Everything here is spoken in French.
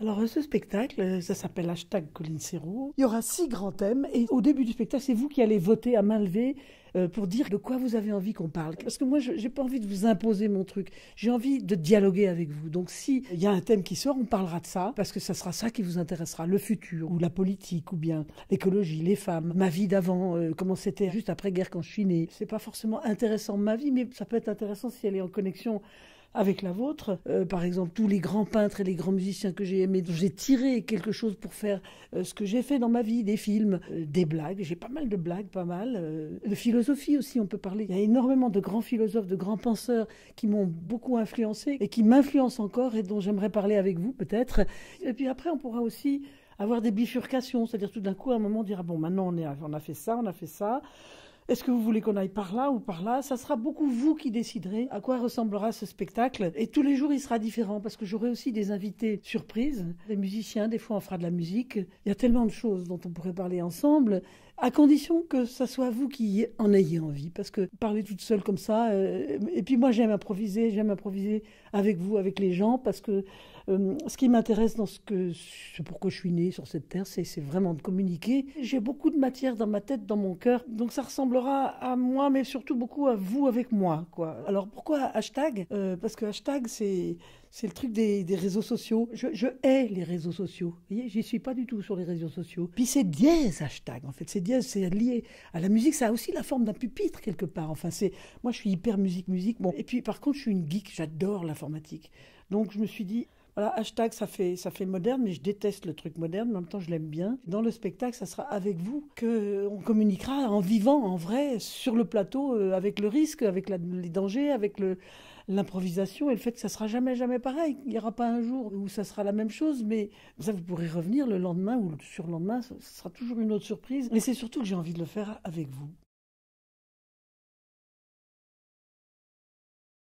Alors ce spectacle, ça s'appelle hashtag Colline Serrault. Il y aura six grands thèmes et au début du spectacle, c'est vous qui allez voter à main levée euh, pour dire de quoi vous avez envie qu'on parle. Parce que moi, je n'ai pas envie de vous imposer mon truc. J'ai envie de dialoguer avec vous. Donc s'il y a un thème qui sort, on parlera de ça parce que ça sera ça qui vous intéressera. Le futur ou la politique ou bien l'écologie, les femmes, ma vie d'avant, euh, comment c'était juste après-guerre quand je suis née. n'est pas forcément intéressant ma vie, mais ça peut être intéressant si elle est en connexion avec la vôtre. Euh, par exemple, tous les grands peintres et les grands musiciens que j'ai aimés, dont j'ai tiré quelque chose pour faire euh, ce que j'ai fait dans ma vie, des films, euh, des blagues. J'ai pas mal de blagues, pas mal. de philosophie aussi, on peut parler. Il y a énormément de grands philosophes, de grands penseurs qui m'ont beaucoup influencé et qui m'influencent encore et dont j'aimerais parler avec vous peut-être. Et puis après, on pourra aussi avoir des bifurcations, c'est-à-dire tout d'un coup, à un moment, dire bon, maintenant on a fait ça, on a fait ça. Est-ce que vous voulez qu'on aille par là ou par là Ça sera beaucoup vous qui déciderez à quoi ressemblera ce spectacle. Et tous les jours, il sera différent parce que j'aurai aussi des invités surprises, des musiciens, des fois on fera de la musique. Il y a tellement de choses dont on pourrait parler ensemble à condition que ça soit vous qui en ayez envie, parce que parler toute seule comme ça, euh, et puis moi j'aime improviser, j'aime improviser avec vous, avec les gens, parce que euh, ce qui m'intéresse dans ce que, c'est pourquoi je suis née sur cette terre, c'est vraiment de communiquer. J'ai beaucoup de matière dans ma tête, dans mon cœur, donc ça ressemblera à moi, mais surtout beaucoup à vous avec moi, quoi. Alors pourquoi hashtag euh, Parce que hashtag c'est c'est le truc des, réseaux sociaux. Je, hais les réseaux sociaux. Vous voyez, j'y suis pas du tout sur les réseaux sociaux. Puis c'est dièse hashtag, en fait. C'est dièse, c'est lié à la musique. Ça a aussi la forme d'un pupitre, quelque part. Enfin, c'est. Moi, je suis hyper musique, musique. Bon. Et puis, par contre, je suis une geek. J'adore l'informatique. Donc, je me suis dit, voilà, hashtag, ça fait, ça fait moderne, mais je déteste le truc moderne, mais en même temps, je l'aime bien. Dans le spectacle, ça sera avec vous qu'on euh, communiquera en vivant, en vrai, sur le plateau, euh, avec le risque, avec les dangers, avec le l'improvisation et le fait que ça sera jamais, jamais pareil. Il n'y aura pas un jour où ça sera la même chose, mais ça, vous pourrez revenir le lendemain ou le surlendemain, ce sera toujours une autre surprise. Mais c'est surtout que j'ai envie de le faire avec vous.